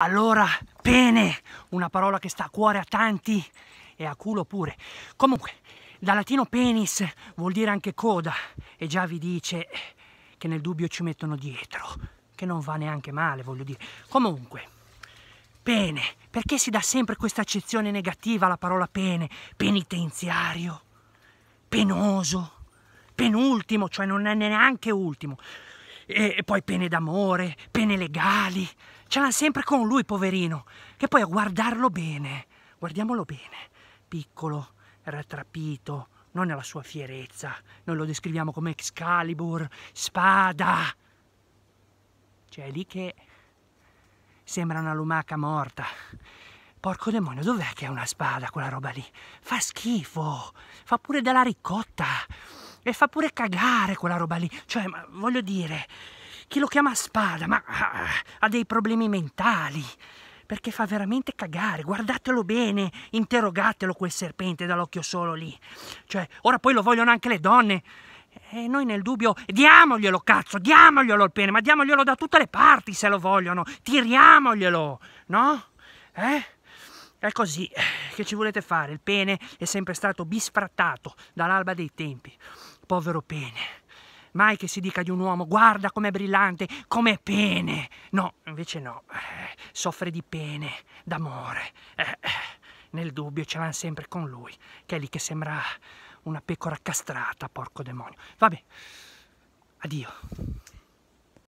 Allora, pene, una parola che sta a cuore a tanti e a culo pure. Comunque, dal latino penis vuol dire anche coda e già vi dice che nel dubbio ci mettono dietro, che non va neanche male, voglio dire. Comunque, pene, perché si dà sempre questa accezione negativa alla parola pene? Penitenziario, penoso, penultimo, cioè non è neanche ultimo e, poi pene d'amore, pene legali. Ce l'ha sempre con lui, poverino, che poi a guardarlo bene, guardiamolo bene, piccolo, rattrapito, non nella sua fierezza, noi lo descriviamo come Excalibur, spada. Cioè lì che sembra una lumaca morta. Porco demonio, dov'è che è una spada quella roba lì? Fa schifo, fa pure della ricotta. E fa pure cagare quella roba lì. Cioè, ma, voglio dire, chi lo chiama spada, ma ah, ha dei problemi mentali. Perché fa veramente cagare, guardatelo bene, interrogatelo quel serpente dall'occhio solo lì. Cioè, ora poi lo vogliono anche le donne. E noi nel dubbio, diamoglielo cazzo, diamoglielo il pene, ma diamoglielo da tutte le parti se lo vogliono, tiriamoglielo, no? Eh? È così. Che ci volete fare? Il pene è sempre stato bisfrattato dall'alba dei tempi. Povero pene. Mai che si dica di un uomo, guarda com'è brillante, com'è pene. No, invece no. Soffre di pene, d'amore. Eh, eh. nel dubbio ce l'hanno sempre con lui, che è lì che sembra una pecora castrata, porco demonio. Vabbè, addio.